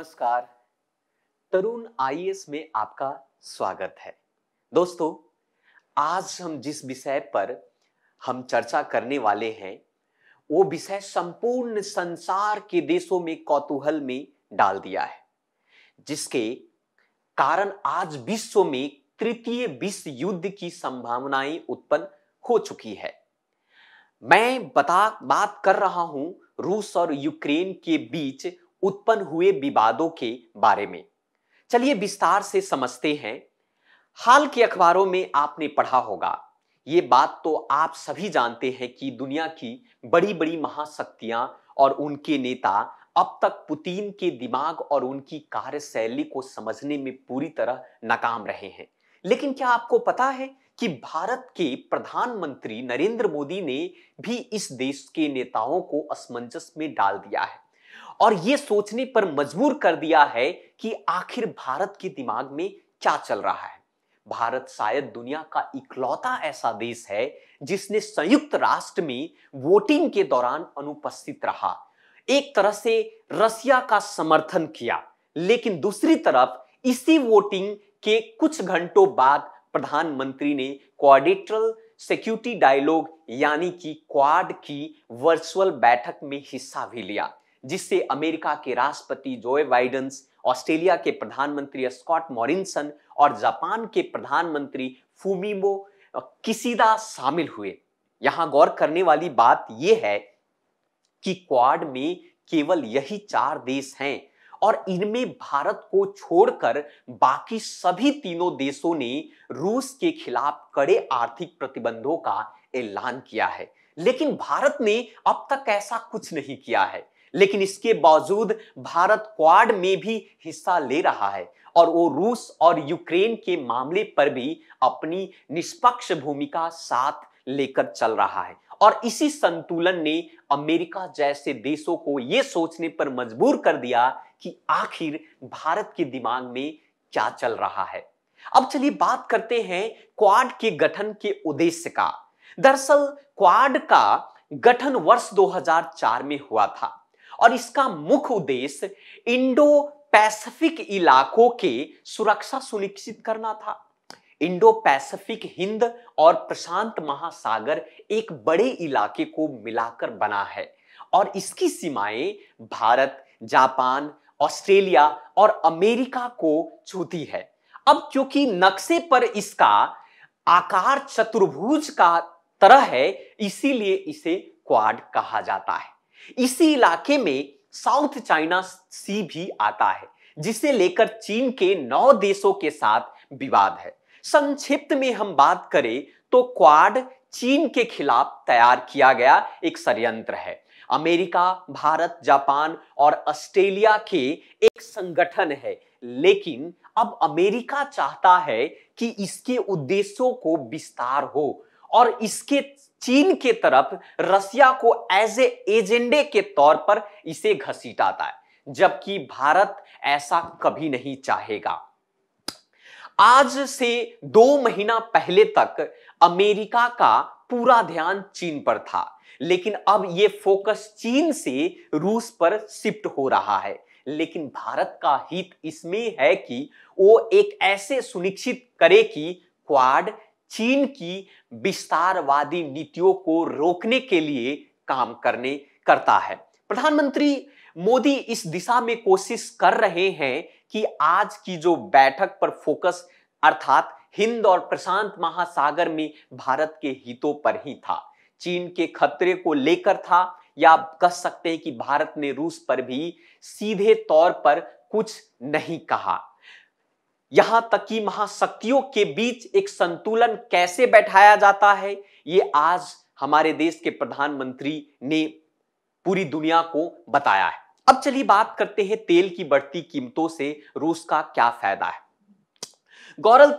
नमस्कार तरुण आईएएस में आपका स्वागत है दोस्तों आज हम जिस विषय पर हम चर्चा करने वाले हैं वो विषय संपूर्ण संसार के देशों में कौतूहल में डाल दिया है जिसके कारण आज विश्व में तृतीय विश्व युद्ध की संभावनाएं उत्पन्न हो चुकी है मैं बता बात कर रहा हूं रूस और यूक्रेन के बीच उत्पन्न हुए विवादों के बारे में चलिए विस्तार से समझते हैं हाल के अखबारों में आपने पढ़ा होगा ये बात तो आप सभी जानते हैं कि दुनिया की बड़ी बड़ी महाशक्तियां और उनके नेता अब तक पुतिन के दिमाग और उनकी कार्यशैली को समझने में पूरी तरह नाकाम रहे हैं लेकिन क्या आपको पता है कि भारत के प्रधानमंत्री नरेंद्र मोदी ने भी इस देश के नेताओं को असमंजस में डाल दिया है और ये सोचने पर मजबूर कर दिया है कि आखिर भारत के दिमाग में क्या चल रहा है भारत शायद दुनिया का इकलौता ऐसा देश है जिसने संयुक्त राष्ट्र में वोटिंग के दौरान अनुपस्थित रहा एक तरह से रसिया का समर्थन किया लेकिन दूसरी तरफ इसी वोटिंग के कुछ घंटों बाद प्रधानमंत्री ने क्वाड्रेटरल सिक्योरिटी डायलॉग यानी कि क्वाड की वर्चुअल बैठक में हिस्सा भी लिया जिससे अमेरिका के राष्ट्रपति जोए बाइडन ऑस्ट्रेलिया के प्रधानमंत्री स्कॉट मॉरिन्सन और जापान के प्रधानमंत्री फूमिमो किसीदा शामिल हुए यहां गौर करने वाली बात यह है कि क्वाड में केवल यही चार देश हैं और इनमें भारत को छोड़कर बाकी सभी तीनों देशों ने रूस के खिलाफ कड़े आर्थिक प्रतिबंधों का ऐलान किया है लेकिन भारत ने अब तक ऐसा कुछ नहीं किया है लेकिन इसके बावजूद भारत क्वाड में भी हिस्सा ले रहा है और वो रूस और यूक्रेन के मामले पर भी अपनी निष्पक्ष भूमिका साथ लेकर चल रहा है और इसी संतुलन ने अमेरिका जैसे देशों को ये सोचने पर मजबूर कर दिया कि आखिर भारत के दिमाग में क्या चल रहा है अब चलिए बात करते हैं क्वाड के गठन के उद्देश्य का दरअसल क्वाड का गठन वर्ष 2004 में हुआ था और इसका मुख्य उद्देश्य इंडो पैसिफिक इलाकों के सुरक्षा सुनिश्चित करना था इंडो पैसिफिक हिंद और प्रशांत महासागर एक बड़े इलाके को मिलाकर बना है और इसकी सीमाएं भारत जापान ऑस्ट्रेलिया और अमेरिका को छूती है अब क्योंकि नक्शे पर इसका आकार चतुर्भुज का तरह है इसीलिए इसे क्वाड कहा जाता है इसी इलाके में साउथ चाइना सी भी आता है जिसे लेकर चीन के नौ देशों के साथ विवाद है संक्षिप्त में हम बात करें तो क्वाड चीन के खिलाफ तैयार किया गया एक षडयंत्र है अमेरिका भारत जापान और ऑस्ट्रेलिया के एक संगठन है लेकिन अब अमेरिका चाहता है कि इसके उद्देश्यों को विस्तार हो और इसके चीन के तरफ रसिया को एज ए एजेंडे के तौर पर इसे घसीटाता है जबकि भारत ऐसा कभी नहीं चाहेगा आज से दो महीना पहले तक अमेरिका का पूरा ध्यान चीन पर था लेकिन अब ये फोकस चीन से रूस पर शिफ्ट हो रहा है लेकिन भारत का हित इसमें है कि वो एक ऐसे सुनिश्चित करे कि क्वाड चीन की विस्तारवादी नीतियों को रोकने के लिए काम करने करता है प्रधानमंत्री मोदी इस दिशा में कोशिश कर रहे हैं कि आज की जो बैठक पर फोकस अर्थात हिंद और प्रशांत महासागर में भारत के हितों पर ही था चीन के खतरे को लेकर था या आप कह सकते हैं कि भारत ने रूस पर भी सीधे तौर पर कुछ नहीं कहा यहां तक कि महाशक्तियों के बीच एक संतुलन कैसे बैठाया जाता है ये आज हमारे देश के प्रधानमंत्री ने पूरी दुनिया को बताया है अब चलिए बात करते हैं तेल की बढ़ती कीमतों से रूस का क्या फायदा है गौरल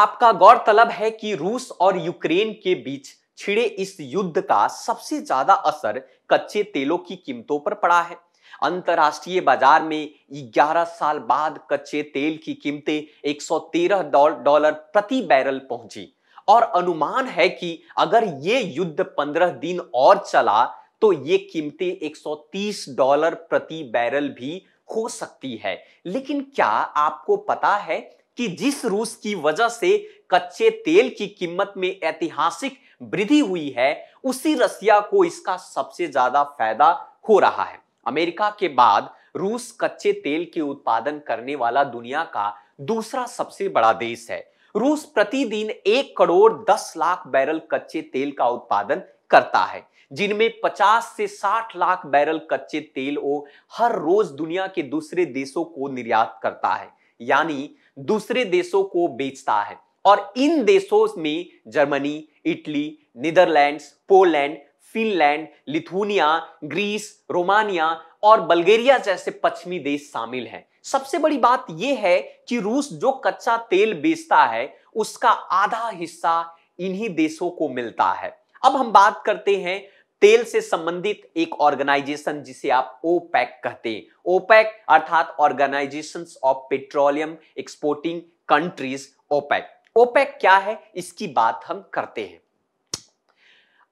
आपका गौरतलब है कि रूस और यूक्रेन के बीच छिड़े इस युद्ध का सबसे ज्यादा असर कच्चे तेलों की कीमतों पर पड़ा है अंतर्राष्ट्रीय बाजार में 11 साल बाद कच्चे तेल की कीमतें 113 डॉलर प्रति बैरल पहुंची और अनुमान है कि अगर ये युद्ध 15 दिन और चला तो ये कीमतें 130 डॉलर प्रति बैरल भी हो सकती है लेकिन क्या आपको पता है कि जिस रूस की वजह से कच्चे तेल की कीमत में ऐतिहासिक वृद्धि हुई है उसी रसिया को इसका सबसे ज्यादा फायदा हो रहा है अमेरिका के बाद रूस कच्चे तेल के उत्पादन करने वाला दुनिया का दूसरा सबसे बड़ा देश है रूस प्रतिदिन एक करोड़ दस लाख बैरल कच्चे तेल का उत्पादन करता है जिनमें 50 से 60 लाख बैरल कच्चे तेल वो हर रोज दुनिया के दूसरे देशों को निर्यात करता है यानी दूसरे देशों को बेचता है और इन देशों में Germany Italy Netherlands Poland Finland Lithuania Greece Romania और बल्गेरिया जैसे पश्चिमी देश शामिल हैं सबसे बड़ी बात यह है कि रूस जो कच्चा तेल बेचता है उसका आधा हिस्सा इन्हीं देशों को मिलता है अब हम बात करते हैं तेल से संबंधित एक ऑर्गेनाइजेशन जिसे आप ओपैक कहते हैं ओपैक अर्थात organisation of petroleum exporting countries OPEC OPEC क्या है इसकी बात हम करते हैं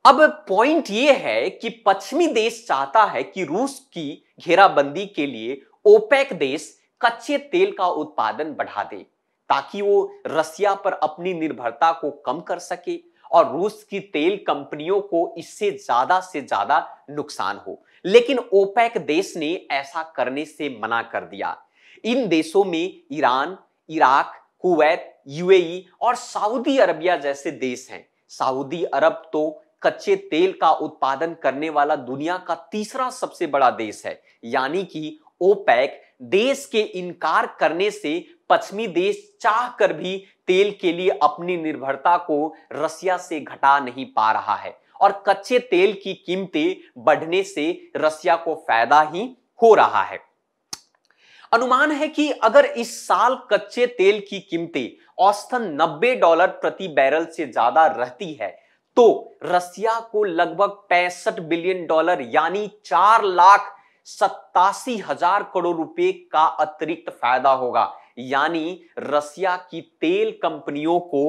अब पॉइंट ये है कि पश्चिमी देश चाहता है कि रूस की घेराबंदी के लिए ओपेक देश कच्चे तेल का उत्पादन बढ़ा दे ताकि वो रसिया पर अपनी निर्भरता को कम कर सके और रूस की तेल कंपनियों को इससे ज्यादा से ज्यादा नुकसान हो लेकिन ओपेक देश ने ऐसा करने से मना कर दिया इन देशों में ईरान इराक कुवैत यूएई और सऊदी अरबिया जैसे देश हैं सऊदी अरब तो कच्चे तेल का उत्पादन करने वाला दुनिया का तीसरा सबसे बड़ा देश है यानी कि ओपैक देश के इनकार करने से पश्चिमी देश चाह कर भी तेल के लिए अपनी निर्भरता को रसिया से घटा नहीं पा रहा है और कच्चे तेल की कीमतें बढ़ने से रसिया को फायदा ही हो रहा है अनुमान है कि अगर इस साल कच्चे तेल की कीमतें औसतन 90 डॉलर प्रति बैरल से ज्यादा रहती है तो रसिया को लगभग पैंसठ बिलियन डॉलर यानी चार लाख सत्तासी हजार करोड़ रुपए का अतिरिक्त फायदा होगा यानी रसिया की तेल कंपनियों को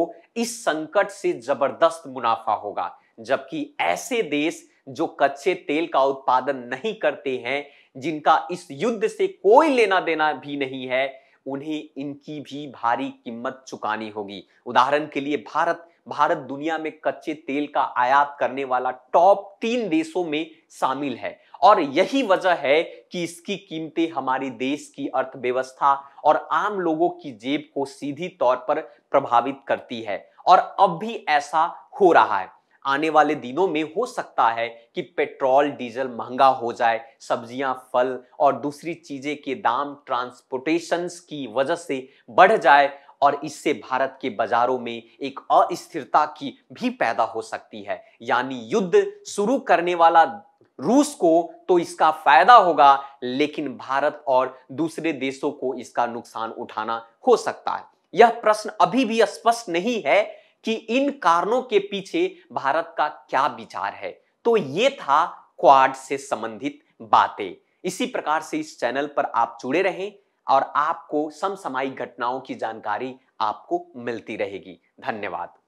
इस संकट से जबरदस्त मुनाफा होगा जबकि ऐसे देश जो कच्चे तेल का उत्पादन नहीं करते हैं जिनका इस युद्ध से कोई लेना देना भी नहीं है उन्हें इनकी भी भारी कीमत चुकानी होगी उदाहरण के लिए भारत भारत दुनिया में कच्चे तेल का आयात करने वाला टॉप तीन देशों में शामिल है और यही वजह है कि इसकी कीमतें हमारे देश की अर्थव्यवस्था और आम लोगों की जेब को सीधी तौर पर प्रभावित करती है और अब भी ऐसा हो रहा है आने वाले दिनों में हो सकता है कि पेट्रोल डीजल महंगा हो जाए सब्जियां फल और दूसरी चीज़ें के दाम ट्रांसपोर्टेशंस की वजह से बढ़ जाए और इससे भारत के बाजारों में एक अस्थिरता की भी पैदा हो सकती है यानी युद्ध शुरू करने वाला रूस को तो इसका फायदा होगा लेकिन भारत और दूसरे देशों को इसका नुकसान उठाना हो सकता है यह प्रश्न अभी भी स्पष्ट नहीं है कि इन कारणों के पीछे भारत का क्या विचार है तो ये था क्वाड से संबंधित बातें इसी प्रकार से इस चैनल पर आप जुड़े रहें और आपको समसामयिक घटनाओं की जानकारी आपको मिलती रहेगी धन्यवाद